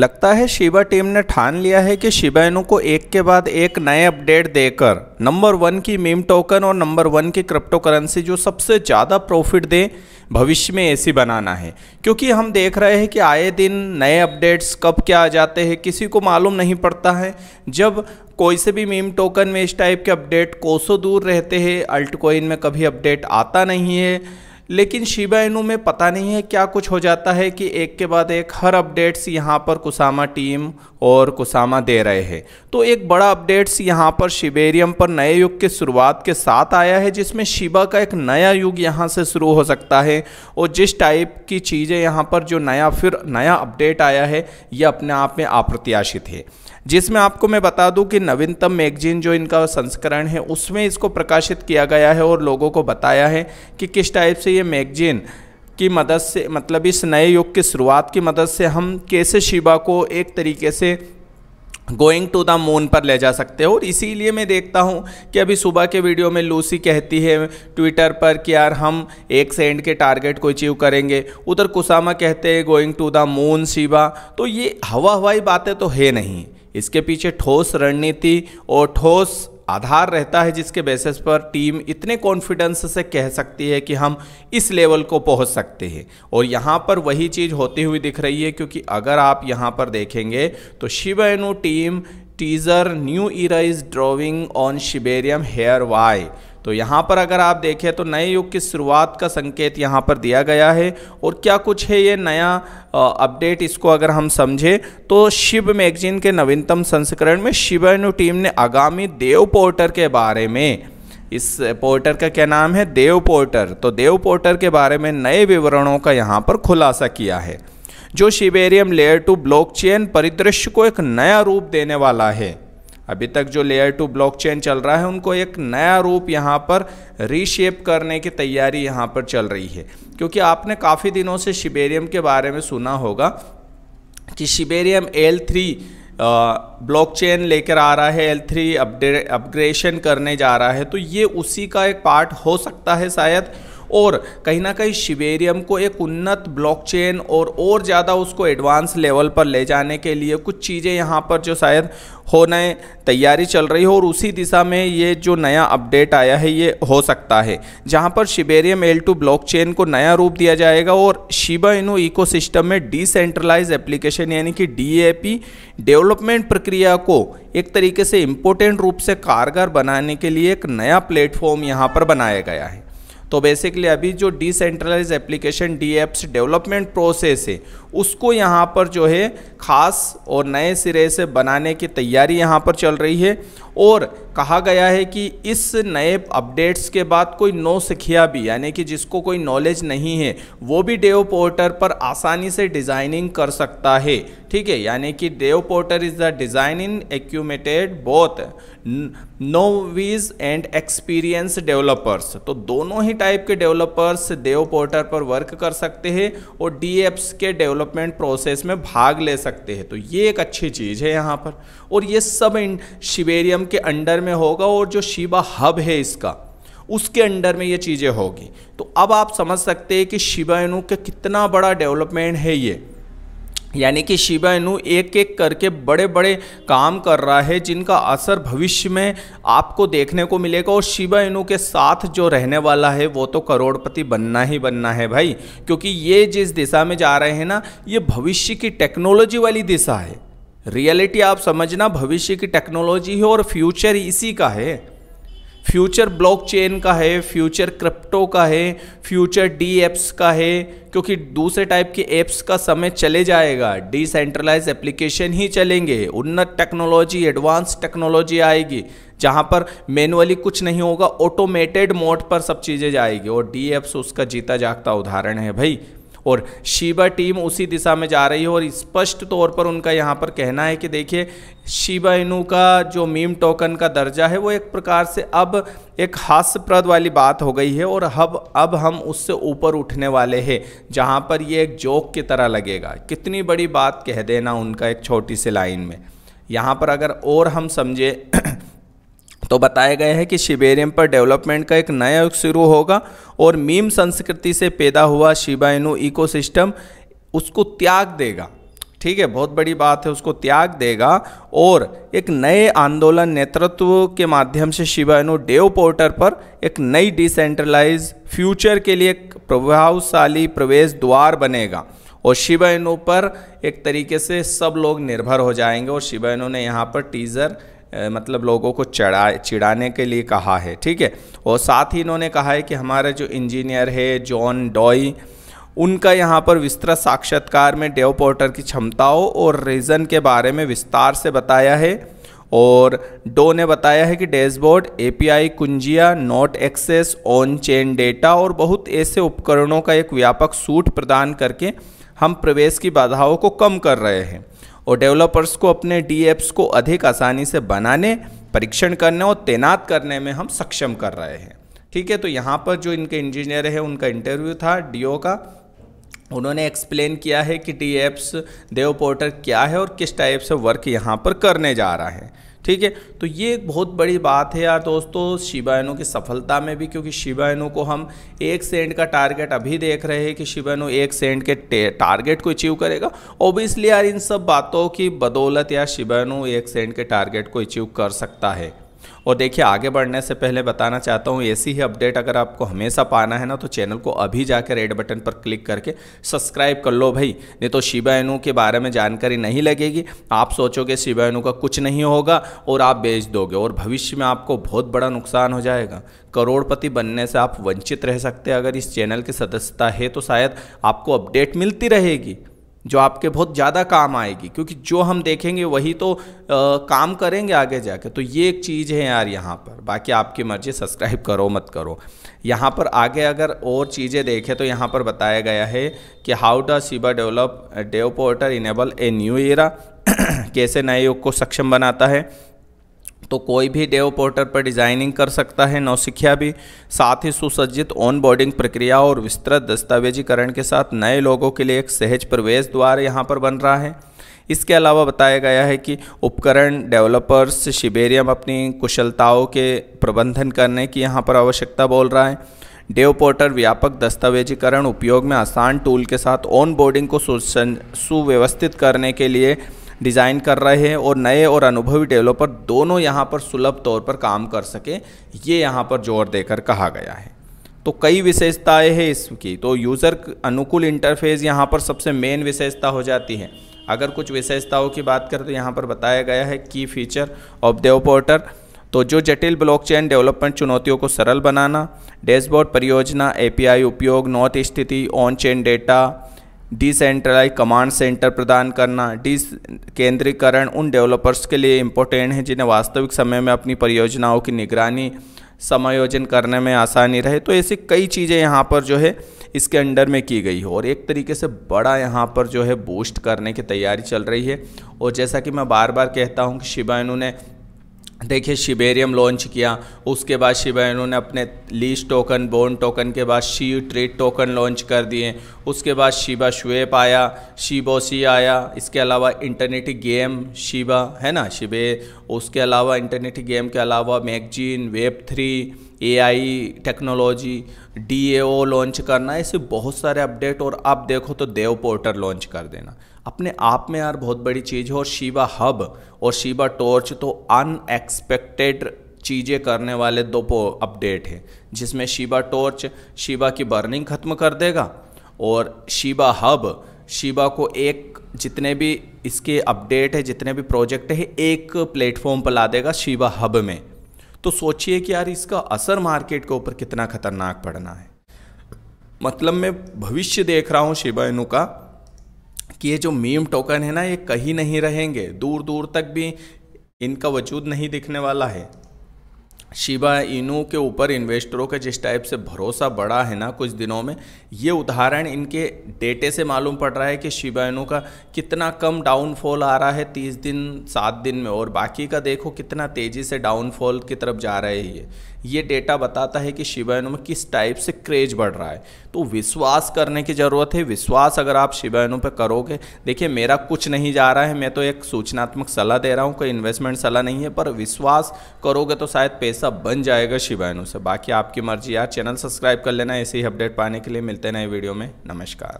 लगता है Shiba team ने ठान लिया है कि शिबाइनु को एक के बाद एक नए अपडेट देकर नंबर वन की मीम टोकन और नंबर वन की क्रिप्टो करेंसी जो सबसे ज़्यादा प्रॉफिट दे भविष्य में ऐसी बनाना है क्योंकि हम देख रहे हैं कि आए दिन नए अपडेट्स कब क्या आ जाते हैं किसी को मालूम नहीं पड़ता है जब कोई से भी मीम टोकन में इस टाइप के अपडेट कोसों दूर रहते हैं अल्ट में कभी अपडेट आता नहीं है लेकिन शिबा इनू में पता नहीं है क्या कुछ हो जाता है कि एक के बाद एक हर अपडेट्स यहाँ पर कुसामा टीम और कुसामा दे रहे हैं तो एक बड़ा अपडेट्स यहाँ पर शिबेरियम पर नए युग की शुरुआत के साथ आया है जिसमें शिबा का एक नया युग यहाँ से शुरू हो सकता है और जिस टाइप की चीज़ें यहाँ पर जो नया फिर नया अपडेट आया है ये अपने आप में अप्रत्याशित है जिसमें आपको मैं बता दूं कि नवीनतम मैगजीन जो इनका संस्करण है उसमें इसको प्रकाशित किया गया है और लोगों को बताया है कि किस टाइप से ये मैगजीन की मदद से मतलब इस नए युग की शुरुआत की मदद से हम कैसे शिवा को एक तरीके से गोइंग टू द मून पर ले जा सकते हो और इसीलिए मैं देखता हूँ कि अभी सुबह के वीडियो में लूसी कहती है ट्विटर पर कि यार हम एक सेंड के टारगेट को अचीव करेंगे उधर कुसामा कहते हैं going to the moon Shiba तो ये हवा हवाई बातें तो है नहीं इसके पीछे ठोस रणनीति और ठोस आधार रहता है जिसके बेसिस पर टीम इतने कॉन्फिडेंस से कह सकती है कि हम इस लेवल को पहुंच सकते हैं और यहाँ पर वही चीज़ होती हुई दिख रही है क्योंकि अगर आप यहाँ पर देखेंगे तो Shiba Inu team teaser new era is drawing on Shibarium here why तो यहाँ पर अगर आप देखें तो नए युग की शुरुआत का संकेत यहाँ पर दिया गया है और क्या कुछ है ये नया अपडेट इसको अगर हम समझें तो शिव मैगजीन के नवीनतम संस्करण में शिवानु टीम ने आगामी देव पोर्टर के बारे में इस पोर्टर का क्या नाम है देव पोर्टर तो देव पोर्टर के बारे में नए विवरणों का यहाँ पर खुलासा किया है जो शिबेरियम लेयर टू ब्लॉकचेन परिदृश्य को एक नया रूप देने वाला है अभी तक जो लेयर टू ब्लॉकचेन चल रहा है उनको एक नया रूप यहाँ पर रीशेप करने की तैयारी यहाँ पर चल रही है क्योंकि आपने काफ़ी दिनों से शिबेरियम के बारे में सुना होगा कि शिबेरियम एल थ्री ब्लॉकचेन लेकर आ रहा है एल थ्री अपग्रेशन करने जा रहा है तो ये उसी का एक पार्ट हो सकता है शायद और कहीं ना कहीं शिवेरियम को एक उन्नत ब्लॉकचेन और और ज़्यादा उसको एडवांस लेवल पर ले जाने के लिए कुछ चीज़ें यहाँ पर जो शायद होने तैयारी चल रही हो और उसी दिशा में ये जो नया अपडेट आया है ये हो सकता है जहाँ पर शिबेरियम एल टू ब्लॉक को नया रूप दिया जाएगा और शिबा इनो इको में डिसेंट्रलाइज एप्लीकेशन यानी कि डी डेवलपमेंट प्रक्रिया को एक तरीके से इम्पोर्टेंट रूप से कारगर बनाने के लिए एक नया प्लेटफॉर्म यहाँ पर बनाया गया है तो बेसिकली अभी जो decentralize application D apps development process है उसको यहाँ पर जो है ख़ास और नए सिरे से बनाने की तैयारी यहाँ पर चल रही है और कहा गया है कि इस नए अपडेट्स के बाद कोई नो सिखिया भी यानी कि जिसको कोई नॉलेज नहीं है वो भी डेव पोर्टर पर आसानी से डिज़ाइनिंग कर सकता है ठीक है यानी कि dev portal is the design in accommodated both newbies and experience developers तो दोनों ही टाइप के डेवलपर्स देव पोर्टर पर वर्क कर सकते हैं और डी के डेवलप डेवलपमेंट प्रोसेस में भाग ले सकते हैं तो ये एक अच्छी चीज़ है यहाँ पर और ये सब इन शिवेरियम के अंडर में होगा और जो शिबा हब है इसका उसके अंडर में ये चीज़ें होगी तो अब आप समझ सकते हैं कि शिबाइनू का कितना बड़ा डेवलपमेंट है ये यानी कि शिवा इनु एक एक करके बड़े बड़े काम कर रहा है जिनका असर भविष्य में आपको देखने को मिलेगा और शिवा के साथ जो रहने वाला है वो तो करोड़पति बनना ही बनना है भाई क्योंकि ये जिस दिशा में जा रहे हैं ना ये भविष्य की टेक्नोलॉजी वाली दिशा है रियलिटी आप समझना भविष्य की टेक्नोलॉजी है और फ्यूचर इसी का है फ्यूचर ब्लॉकचेन का है फ्यूचर क्रिप्टो का है फ्यूचर डी एप्स का है क्योंकि दूसरे टाइप के एप्स का समय चले जाएगा डिसेंट्रलाइज एप्लीकेशन ही चलेंगे उन्नत टेक्नोलॉजी एडवांस टेक्नोलॉजी आएगी जहाँ पर मैनुअली कुछ नहीं होगा ऑटोमेटेड मोड पर सब चीज़ें जाएगी और डी एप्स उसका जीता जागता उदाहरण है भाई और शिबा टीम उसी दिशा में जा रही है और स्पष्ट तौर पर उनका यहाँ पर कहना है कि देखिए शिबा इनू का जो मीम टोकन का दर्जा है वो एक प्रकार से अब एक हास्यप्रद वाली बात हो गई है और अब अब हम उससे ऊपर उठने वाले हैं जहाँ पर ये एक जोक की तरह लगेगा कितनी बड़ी बात कह देना उनका एक छोटी सी लाइन में यहाँ पर अगर और हम समझे तो बताया गया है कि शिबेरियम पर डेवलपमेंट का एक नया युग शुरू होगा और मीम संस्कृति से पैदा हुआ शिबाइनु इको इकोसिस्टम उसको त्याग देगा ठीक है बहुत बड़ी बात है उसको त्याग देगा और एक नए आंदोलन नेतृत्व के माध्यम से शिवानु डेव पोर्टर पर एक नई डिसेंट्रलाइज फ्यूचर के लिए एक प्रभावशाली प्रवेश द्वार बनेगा और शिवानु पर एक तरीके से सब लोग निर्भर हो जाएंगे और शिवानु ने यहाँ पर टीज़र मतलब लोगों को चढ़ा चिढ़ाने के लिए कहा है ठीक है और साथ ही इन्होंने कहा है कि हमारे जो इंजीनियर है जॉन डॉय उनका यहाँ पर विस्तृत साक्षात्कार में डेव पोर्टर की क्षमताओं और रीज़न के बारे में विस्तार से बताया है और डो ने बताया है कि डैशबोर्ड एपीआई कुंजिया node access on chain data और बहुत ऐसे उपकरणों का एक व्यापक सूट प्रदान करके हम प्रवेश की बाधाओं को कम कर रहे हैं और डेवलपर्स को अपने डी एप्स को अधिक आसानी से बनाने परीक्षण करने और तैनात करने में हम सक्षम कर रहे हैं ठीक है तो यहाँ पर जो इनके इंजीनियर है उनका इंटरव्यू था डीओ का उन्होंने एक्सप्लेन किया है कि डी एप्स देव पोर्टर क्या है और किस टाइप से वर्क यहाँ पर करने जा रहा है ठीक है तो ये एक बहुत बड़ी बात है यार दोस्तों शिबाइनो की सफलता में भी क्योंकि शिबाइनो को हम एक सेंट का टारगेट अभी देख रहे हैं कि शिबाइनो एक सेंट के टारगेट को अचीव करेगा ओबियसली यार इन सब बातों की बदौलत यार शिबाइनो एक सेंट के टारगेट को अचीव कर सकता है और देखिए आगे बढ़ने से पहले बताना चाहता हूँ ऐसी ही अपडेट अगर आपको हमेशा पाना है ना तो चैनल को अभी जाकर रेड बटन पर क्लिक करके सब्सक्राइब कर लो भाई नहीं तो शिवायनु के बारे में जानकारी नहीं लगेगी आप सोचोगे शिवायनु का कुछ नहीं होगा और आप बेच दोगे और भविष्य में आपको बहुत बड़ा नुकसान हो जाएगा करोड़पति बनने से आप वंचित रह सकते हैं अगर इस चैनल की सदस्यता है तो शायद आपको अपडेट मिलती रहेगी जो आपके बहुत ज़्यादा काम आएगी क्योंकि जो हम देखेंगे वही तो आ, काम करेंगे आगे जाके तो ये एक चीज़ है यार यहाँ पर बाकी आपकी मर्ज़ी सब्सक्राइब करो मत करो यहाँ पर आगे अगर और चीज़ें देखें तो यहाँ पर बताया गया है कि how the Shiba develop dev portal enable a new era कैसे नए युग को सक्षम बनाता है तो कोई भी डेव पोर्टल पर डिजाइनिंग कर सकता है नौसिखिया भी साथ ही सुसज्जित ऑन बोर्डिंग प्रक्रिया और विस्तृत दस्तावेजीकरण के साथ नए लोगों के लिए एक सहज प्रवेश द्वार यहाँ पर बन रहा है इसके अलावा बताया गया है कि उपकरण डेवलपर्स शिबेरियम अपनी कुशलताओं के प्रबंधन करने की यहाँ पर आवश्यकता बोल रहा है डेव पोर्टल व्यापक दस्तावेजीकरण उपयोग में आसान टूल के साथ ऑन बोर्डिंग को सुव्यवस्थित करने के लिए डिज़ाइन कर रहे हैं और नए और अनुभवी डेवलपर दोनों यहाँ पर सुलभ तौर पर काम कर सके ये यहाँ पर जोर देकर कहा गया है तो कई विशेषताएं हैं इसकी तो यूज़र अनुकूल इंटरफेस यहाँ पर सबसे मेन विशेषता हो जाती है अगर कुछ विशेषताओं की बात करें तो यहाँ पर बताया गया है की फीचर ऑफ देव पोर्टर तो जो जटिल ब्लॉकचेन डेवलपमेंट चुनौतियों को सरल बनाना डैशबोर्ड परियोजना एपीआई उपयोग नॉट स्थिति on chain data decentralize command center प्रदान करना डिस केंद्रीकरण उन डेवलपर्स के लिए इम्पोर्टेंट है जिन्हें वास्तविक समय में अपनी परियोजनाओं की निगरानी समायोजन करने में आसानी रहे तो ऐसी कई चीज़ें यहाँ पर जो है इसके अंडर में की गई हो और एक तरीके से बड़ा यहाँ पर जो है बूस्ट करने की तैयारी चल रही है और जैसा कि मैं बार बार कहता हूँ कि शिवा ने देखिए शिबेरियम लॉन्च किया उसके बाद शिबा इन्होंने अपने लीज टोकन बोन टोकन के बाद शी ट्रेड टोकन लॉन्च कर दिए उसके बाद शिबा श्वेप आया शिबोसी आया इसके अलावा इंटरनेट गेम शिबा है ना शिबे उसके अलावा इंटरनेट गेम के अलावा magazine web three I technology ओ लॉन्च करना ऐसे बहुत सारे अपडेट और आप देखो तो देव पोर्टल लॉन्च कर देना अपने आप में यार बहुत बड़ी चीज़ है और शिवा हब और शिवा टॉर्च तो अनएक्सपेक्टेड चीज़ें करने वाले दो अपडेट हैं जिसमें शिवा टॉर्च शिवा की बर्निंग ख़त्म कर देगा और शिवा हब शिवा को एक जितने भी इसके अपडेट है जितने भी प्रोजेक्ट है एक प्लेटफॉर्म पर ला देगा शिवा हब में तो सोचिए कि यार इसका असर मार्केट के ऊपर कितना खतरनाक पड़ना है मतलब मैं भविष्य देख रहा हूँ शिवा इनू का कि ये जो मीम टोकन है ना ये कहीं नहीं रहेंगे दूर दूर तक भी इनका वजूद नहीं दिखने वाला है शिबा इनू के ऊपर इन्वेस्टरों का जिस टाइप से भरोसा बढ़ा है ना कुछ दिनों में ये उदाहरण इनके डेटे से मालूम पड़ रहा है कि शिबा इनू का कितना कम डाउनफॉल आ रहा है तीस दिन सात दिन में और बाकी का देखो कितना तेज़ी से डाउनफॉल की तरफ जा रहा है ये ये डेटा बताता है कि शिवायनु में किस टाइप से क्रेज बढ़ रहा है तो विश्वास करने की ज़रूरत है विश्वास अगर आप शिवायनु पर करोगे देखिए मेरा कुछ नहीं जा रहा है मैं तो एक सूचनात्मक सलाह दे रहा हूँ कोई इन्वेस्टमेंट सलाह नहीं है पर विश्वास करोगे तो शायद पैसा बन जाएगा शिवायनु से बाकी आपकी मर्जी यार चैनल सब्सक्राइब कर लेना ऐसे ही अपडेट पाने के लिए मिलते नए वीडियो में नमस्कार